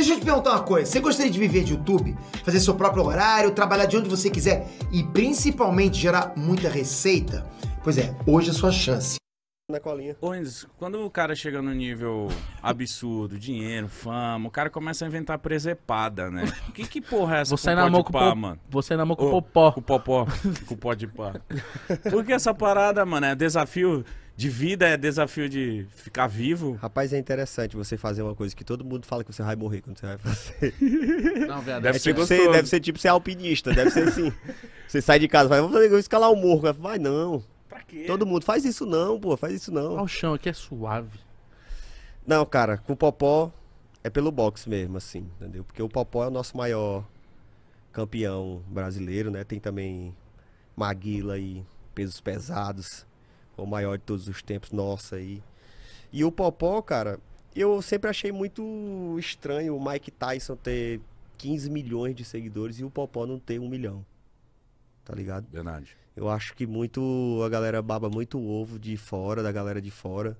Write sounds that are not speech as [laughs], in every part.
Deixa eu te perguntar uma coisa. Você gostaria de viver de YouTube? Fazer seu próprio horário, trabalhar de onde você quiser e principalmente gerar muita receita? Pois é, hoje é a sua chance. Na colinha. Pois, quando o cara chega no nível absurdo, dinheiro, fama, o cara começa a inventar presepada, né? Que que porra é essa Você namorou com o pó, mano? Você namorou com o popó. Com o popó, com o pó de pá. Porque essa parada, mano, é desafio de vida, é desafio de ficar vivo. Rapaz, é interessante você fazer uma coisa que todo mundo fala que você vai morrer quando você vai fazer. Não, [laughs] verdade. Deve, é ser, é tipo ser, deve ser tipo ser alpinista, deve ser assim. você sai de casa, vai, vamos fazer, escalar o morro. Vai, não. Pra quê? Todo mundo, faz isso não, pô, faz isso não. Olha o chão aqui é suave. Não, cara, com o Popó é pelo boxe mesmo, assim, entendeu? Porque o Popó é o nosso maior campeão brasileiro, né? Tem também Maguila e pesos pesados o maior de todos os tempos, nossa aí. E... o Popó, cara, eu sempre achei muito estranho o Mike Tyson ter 15 milhões de seguidores e o Popó não ter um milhão. Tá ligado? Verdade. Eu acho que muito a galera baba muito o ovo de fora, da galera de fora,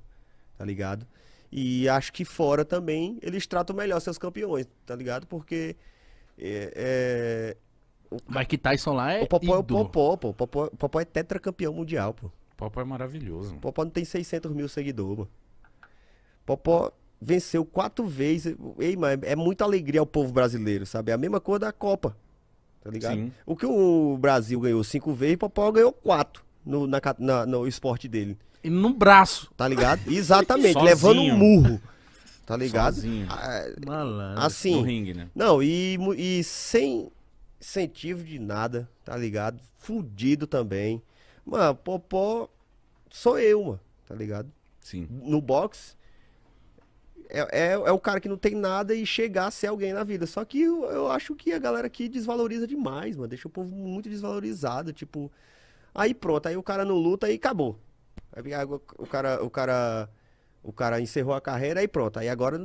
tá ligado? E acho que fora também eles tratam melhor seus campeões, tá ligado? Porque é, é... O Mike Tyson lá é. O Popó ídolo. é o Popó, pô. O Popó, o é, Popó é tetracampeão mundial, pô. Popó é maravilhoso. Mano. Popó não tem 600 mil seguidores, mano. Popó venceu quatro vezes. Ei, mano, é muita alegria ao povo brasileiro, sabe? É a mesma coisa da Copa. Tá ligado? Sim. O que o Brasil ganhou cinco vezes, Popó ganhou quatro no, na, na, no esporte dele. E no braço. Tá ligado? Exatamente, [laughs] levando um murro. Tá ligado? Sozinho. Ah, é, Malandro. Assim. No ringue, né? Não, e, e sem incentivo de nada, tá ligado? Fudido também. Mano, Popó sou eu, mano, tá ligado? Sim. No boxe. É, é, é, o cara que não tem nada e chegar a ser alguém na vida. Só que eu, eu acho que a galera aqui desvaloriza demais, mano. Deixa o povo muito desvalorizado. Tipo, aí pronto, aí o cara não luta e acabou. Aí, o cara, o cara, o cara encerrou a carreira e pronto. Aí agora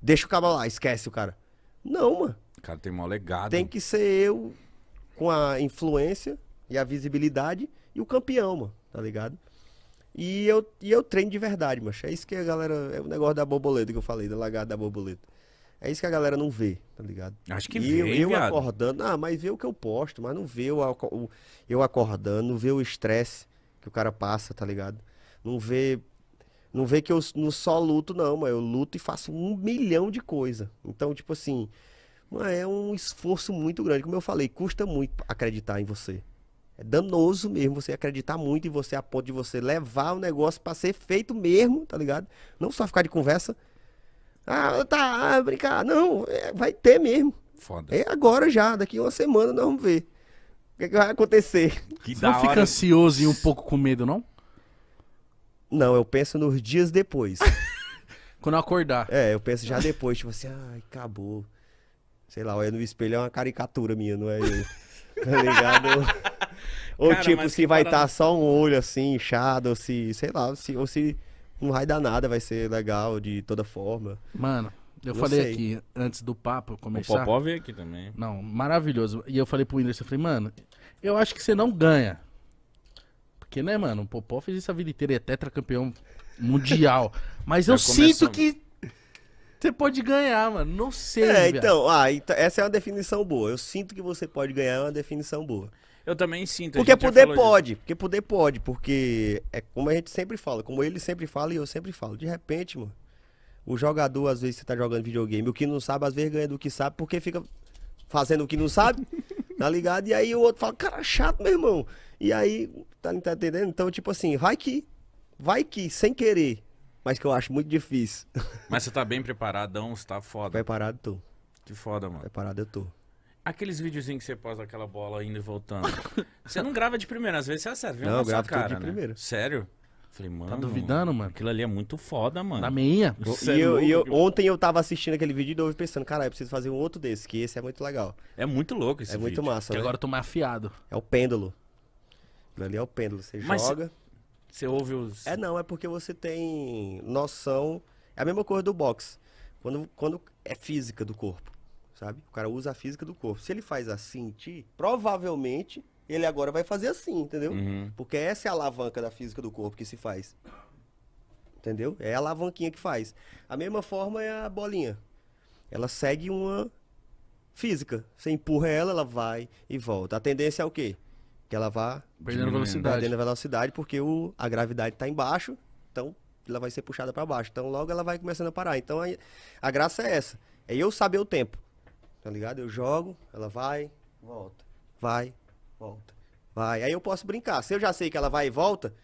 deixa o cara lá, esquece o cara. Não, mano. O cara tem mó legado. Tem que ser eu com a influência e a visibilidade e o campeão, mano, tá ligado? E eu, e eu treino de verdade, mano É isso que a galera. É o negócio da borboleta que eu falei, da lagarta da borboleta. É isso que a galera não vê, tá ligado? Acho que e vê, eu, eu acordando. Ah, mas vê o que eu posto, mas não vê o, o eu acordando, não vê o estresse que o cara passa, tá ligado? Não vê. Não vê que eu não só luto, não, mas eu luto e faço um milhão de coisa. Então, tipo assim, é um esforço muito grande. Como eu falei, custa muito acreditar em você. É danoso mesmo você acreditar muito e você a ponto de você levar o negócio para ser feito mesmo, tá ligado? Não só ficar de conversa. Ah, tá, ah, brincar. Não, é, vai ter mesmo. Foda. É agora já, daqui uma semana nós vamos ver. O que, é que vai acontecer? Que você não fica hora... ansioso e um pouco com medo, não? Não, eu penso nos dias depois. [laughs] Quando eu acordar. É, eu penso já depois, tipo assim, ai, acabou. Sei lá, olha no espelho é uma caricatura minha, não é eu. [laughs] Tá ligado? Ou Cara, tipo, se vai estar tá só um olho assim, inchado, ou se, sei lá, se, ou se não vai dar nada, vai ser legal de toda forma. Mano, eu não falei sei. aqui antes do papo começar. O Popó veio aqui também. Não, maravilhoso. E eu falei pro Whindersson, eu falei, mano, eu acho que você não ganha. Porque, né, mano, o Popó fez essa vida inteira, é tetracampeão mundial. [laughs] Mas eu sinto que você pode ganhar, mano. Não sei. É, então, ah, então, essa é uma definição boa. Eu sinto que você pode ganhar, é uma definição boa. Eu também sinto. Porque poder pode, porque poder pode, porque é como a gente sempre fala, como ele sempre fala e eu sempre falo. De repente, mano, o jogador, às vezes, você tá jogando videogame, o que não sabe, às vezes ganha do que sabe, porque fica fazendo o que não sabe, [laughs] tá ligado? E aí o outro fala, cara, chato, meu irmão. E aí, tá, tá entendendo? Então, tipo assim, vai que, vai que, sem querer, mas que eu acho muito difícil. Mas você tá bem preparadão, você tá foda. Preparado, tô. Que foda, mano. Preparado, eu tô. Aqueles videozinhos que você posta aquela bola indo e voltando. [laughs] você não grava de primeira, às vezes você acerta. Vem não, eu gravo cara, de né? primeira. Sério? Falei, tá mano. Tá duvidando, mano? Aquilo ali é muito foda, mano. Na minha. Sério, e eu, e eu, ontem eu tava assistindo aquele vídeo e eu pensando, caralho, eu preciso fazer um outro desse, que esse é muito legal. É muito louco esse É vídeo. muito massa. Que né? agora eu tô afiado É o pêndulo. Aquilo ali é o pêndulo. Você Mas joga. Você ouve os. É não, é porque você tem noção. É a mesma coisa do boxe. Quando, quando é física do corpo sabe? O cara usa a física do corpo. Se ele faz assim em ti, provavelmente ele agora vai fazer assim, entendeu? Uhum. Porque essa é a alavanca da física do corpo que se faz. Entendeu? É a alavanquinha que faz. A mesma forma é a bolinha. Ela segue uma física. Você empurra ela, ela vai e volta. A tendência é o quê? Que ela vá perdendo velocidade. Perdendo velocidade porque o, a gravidade está embaixo, então ela vai ser puxada para baixo. Então logo ela vai começando a parar. Então a, a graça é essa. É eu saber o tempo tá ligado? Eu jogo, ela vai, volta, vai, volta, vai. Aí eu posso brincar. Se eu já sei que ela vai e volta,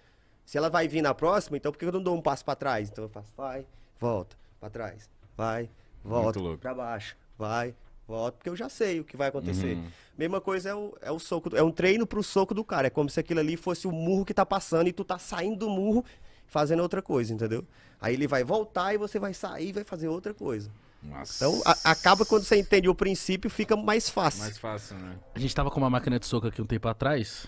se ela vai vir na próxima, então por que eu não dou um passo para trás? Então eu faço vai, volta, para trás, vai, volta, para baixo, vai, volta, porque eu já sei o que vai acontecer. Uhum. Mesma coisa é o, é o soco, é um treino pro soco do cara. É como se aquilo ali fosse o murro que tá passando e tu tá saindo do murro fazendo outra coisa, entendeu? Aí ele vai voltar e você vai sair e vai fazer outra coisa. Nossa. Então, a, acaba quando você entende o princípio, fica mais fácil. Mais fácil, né? A gente tava com uma máquina de soco aqui um tempo atrás.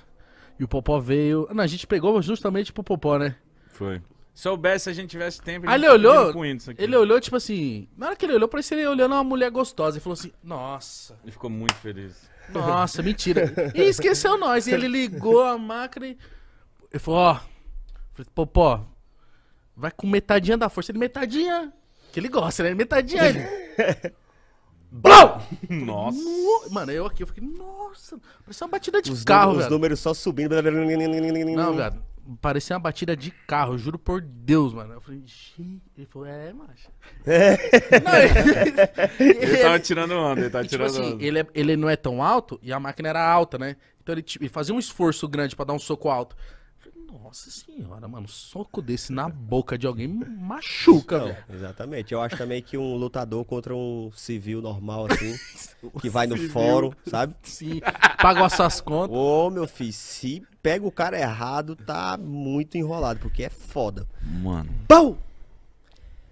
E o Popó veio. Não, a gente pegou justamente pro Popó, né? Foi. Se soubesse, a gente tivesse tempo, ele olhou. Ele olhou, tipo assim. Na hora que ele olhou, parecia ele olhando uma mulher gostosa. E falou assim: Nossa. Ele ficou muito feliz. Nossa, mentira. [laughs] E esqueceu nós. E ele ligou a máquina e. Ele falou: Ó. Popó, vai com metadinha da força. Ele, metadinha? Que ele gosta, né? Metadinha ele. [laughs] Blau! [laughs] Nossa. Mano, eu aqui, eu fiquei, nossa. Parecia uma batida de os carro, velho. Os números só subindo. Não, velho. Parecia uma batida de carro, juro por Deus, mano. Eu falei, xiii. Ele falou, é, macho. É. [laughs] Não, ele... ele, tava tirando onda, ele tava e, tipo tirando assim, onda. Ele, é, ele não é tão alto e a máquina era alta, né? Então ele, tipo, ele fazia um esforço grande pra dar um soco alto nossa senhora, mano, um soco desse na boca de alguém machuca, velho. Exatamente. Eu acho também que um lutador contra um civil normal, assim, [laughs] que vai no civil. fórum, sabe? Sim, paga suas contas. Ô, meu filho, se pega o cara errado, tá muito enrolado, porque é foda. Mano. Pau!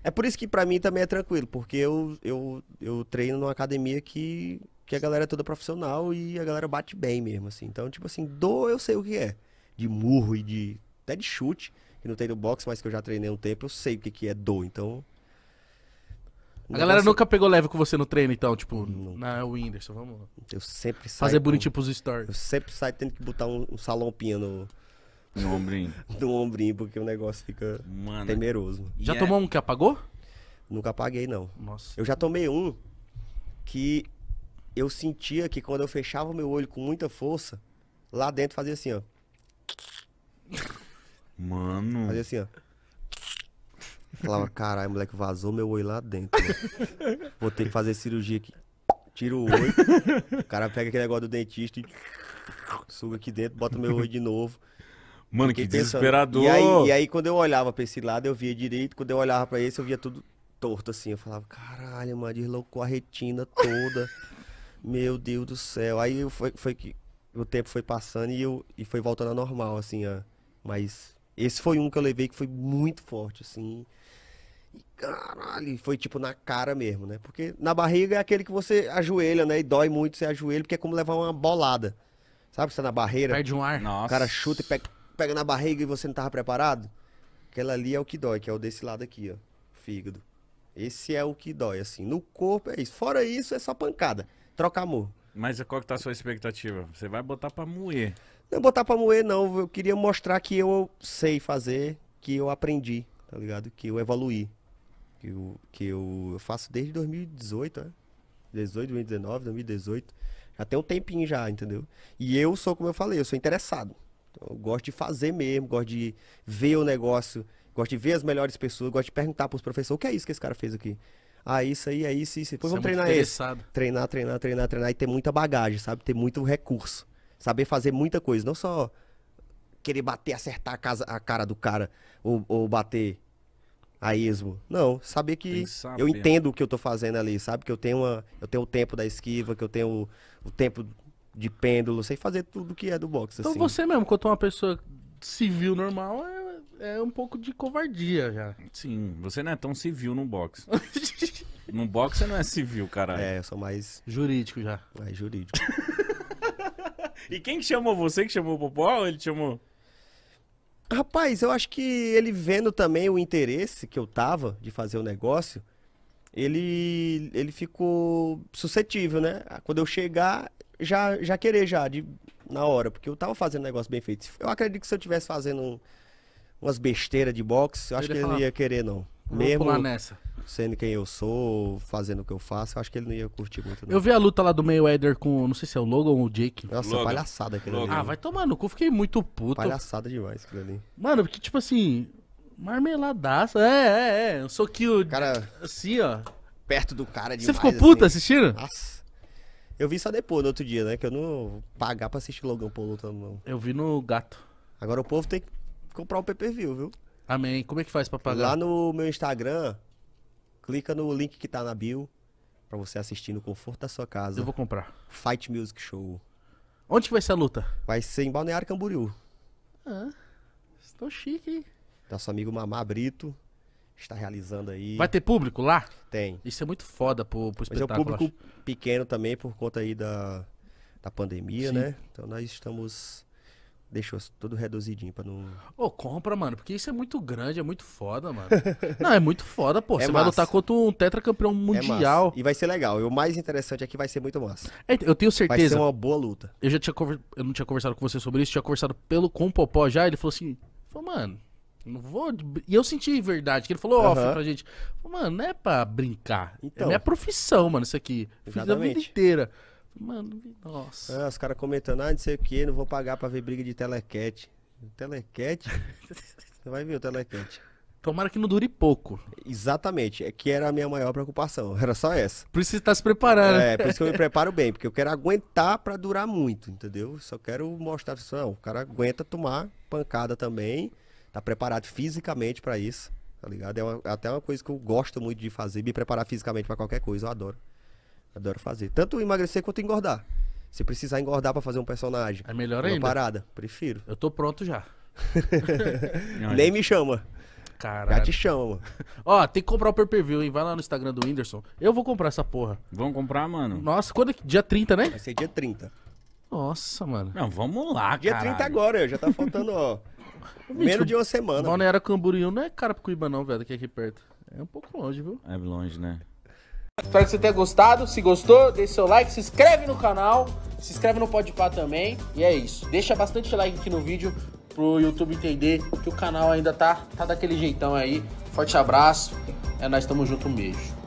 É por isso que para mim também é tranquilo, porque eu, eu, eu treino numa academia que, que a galera é toda profissional e a galera bate bem mesmo, assim. Então, tipo assim, dor eu sei o que é de murro e de até de chute, que não tem no boxe, mas que eu já treinei um tempo, eu sei o que, que é dor, então. A galera nunca pegou leve com você no treino, então, tipo, não. na Whindersson, vamos. Eu sempre saio. Fazer bonitinho pros stories. Eu sempre saio tendo que botar um, um salompinho no. No ombrinho. [laughs] no ombrinho, porque o negócio fica Mano. temeroso. Já yeah. É- tomou um que apagou? Nunca apaguei, não. Nossa. Eu já tomei um que eu sentia que quando eu fechava o meu olho com muita força, lá dentro fazia assim, ó. Mano. Fazia assim, ó. Falava, caralho, moleque, vazou meu oi lá dentro. Mano. Né? Vou ter que fazer cirurgia aqui. Tira o oi. o cara pega aquele negócio do dentista e suga aqui dentro, bota meu oi de novo. Mano, que pensando. desesperador. E aí, e aí, quando eu olhava pra esse lado, eu via direito. Quando eu olhava pra esse, eu via tudo torto assim. Eu falava, caralho, mano, deslocou a retina toda. meu Deus do céu. Aí foi, foi que o tempo foi passando e, eu, e foi voltando a normal, assim, ó. Mas esse foi um que eu levei que foi muito forte, assim. E caralho, foi tipo na cara mesmo, né? Porque na barriga é aquele que você ajoelha, né? E dói muito você ajoelha, porque é como levar uma bolada. Sabe, você tá na barreira. Perde um ar. Nossa. O cara chuta e pega, pega na barriga e você não tava preparado. Aquela ali é o que dói, que é o desse lado aqui, ó. Fígado. Esse é o que dói, assim. No corpo é isso. Fora isso, é só pancada. Troca amor. Mas qual que tá a sua expectativa? Você vai botar pra moer. Não é botar pra moer, não. Eu queria mostrar que eu sei fazer, que eu aprendi, tá ligado? Que eu evoluí. Que eu, que eu faço desde 2018, né? 18, 2019, 2018. Já tem um tempinho já, entendeu? E eu sou, como eu falei, eu sou interessado. Então, eu gosto de fazer mesmo, gosto de ver o negócio, gosto de ver as melhores pessoas, gosto de perguntar pros professores o que é isso que esse cara fez aqui. Ah, isso aí, é isso, isso. Depois Você vamos é treinar esse. Treinar, treinar, treinar, treinar e ter muita bagagem, sabe? Ter muito recurso. Saber fazer muita coisa, não só querer bater, acertar a, casa, a cara do cara ou, ou bater a esmo. Não, saber que saber. eu entendo o que eu tô fazendo ali, sabe? Que eu tenho, uma, eu tenho o tempo da esquiva, que eu tenho o, o tempo de pêndulo, sei fazer tudo que é do boxe. Então assim. você mesmo, quando é uma pessoa civil normal, é, é um pouco de covardia já. Sim, você não é tão civil no boxe. [laughs] no boxe você não é civil, caralho. É, eu sou mais. Jurídico já. Mais jurídico. [laughs] E quem que chamou você que chamou o Popó ou ele te chamou? Rapaz, eu acho que ele vendo também o interesse que eu tava de fazer o negócio, ele ele ficou suscetível, né? Quando eu chegar, já já querer já de na hora, porque eu tava fazendo negócio bem feito. Eu acredito que se eu tivesse fazendo umas besteiras de boxe, eu acho que ele não ia querer não. Vou Mesmo pular nessa sendo quem eu sou, fazendo o que eu faço, eu acho que ele não ia curtir muito. Não. Eu vi a luta lá do Mayweather com, não sei se é o Logan ou o Jake. Nossa, Logan. palhaçada aquele Logan. ali. Ah, vai tomar no cu, fiquei muito puto. Palhaçada demais aquilo ali. Mano, porque tipo assim, marmeladaça, é, é, é, um soquinho cara, assim, ó. Perto do cara demais. Você ficou puta assim. assistindo? Nossa. Eu vi só depois, no outro dia, né, que eu não pagar pra assistir Logan Paul lutando, não. Eu vi no Gato. Agora o povo tem que comprar o um PPV, viu? Amém. Como é que faz pra pagar? Lá no meu Instagram, clica no link que está na bio para você assistir no conforto da sua casa. Eu vou comprar. Fight Music Show. Onde que vai ser a luta? Vai ser em Balneário Camboriú. Ah, estou chique, hein? Nosso amigo Mamá Brito está realizando aí. Vai ter público lá? Tem. Isso é muito foda pro, pro espetáculo. Mas é um público pequeno também por conta aí da, da pandemia, Sim. né? Então nós estamos deixou todo reduzidinho pra não. Ô, oh, compra, mano, porque isso é muito grande, é muito foda, mano. [laughs] não, é muito foda, pô. É você massa. vai lutar contra um tetracampeão é mundial. É e vai ser legal. E o mais interessante é que vai ser muito massa. É, eu tenho certeza. Vai ser uma boa luta. Eu já tinha conver... eu não tinha conversado com você sobre isso, tinha conversado pelo com o Popó já, ele falou assim, falou, mano, não vou. E eu senti verdade, que ele falou off pra gente. Mano, não é pra brincar. É então, é minha profissão, mano, isso aqui. Fiz a vida inteira. Mano, nossa. É, os caras comentando, ah, não sei o que, não vou pagar pra ver briga de telequete. Telequete? [laughs] Você vai ver o telequete. Tomara que não dure pouco. Exatamente, é que era a minha maior preocupação, era só essa. Por isso você tá se preparando. É, por isso que eu me preparo bem, porque eu quero aguentar para durar muito, entendeu? Só quero mostrar, pessoa. o cara aguenta tomar pancada também, tá preparado fisicamente para isso, tá ligado? É, uma, é até uma coisa que eu gosto muito de fazer, me preparar fisicamente para qualquer coisa, eu adoro. Adoro fazer. Tanto emagrecer quanto engordar. Se precisar engordar para fazer um personagem. É melhor ainda. parada, prefiro. Eu tô pronto já. [laughs] Nem me chama. Caralho. Já te chama, mano. Ó, tem que comprar o pay view, hein? Vai lá no Instagram do Whindersson. Eu vou comprar essa porra. Vamos comprar, mano? Nossa, quando é que... Dia 30, né? Vai ser dia 30. Nossa, mano. Não, vamos lá, cara. Dia caralho. 30 agora, já tá faltando, ó. [laughs] menos de uma semana. era Camboriú não é cara Carapicuíba não, velho, que é aqui perto. É um pouco longe, viu? É longe, né? Espero que você tenha gostado. Se gostou, deixe seu like, se inscreve no canal, se inscreve no Podpah também. E é isso. Deixa bastante like aqui no vídeo pro YouTube entender que o canal ainda tá, tá daquele jeitão aí. Forte abraço. É nós, tamo junto, um beijo.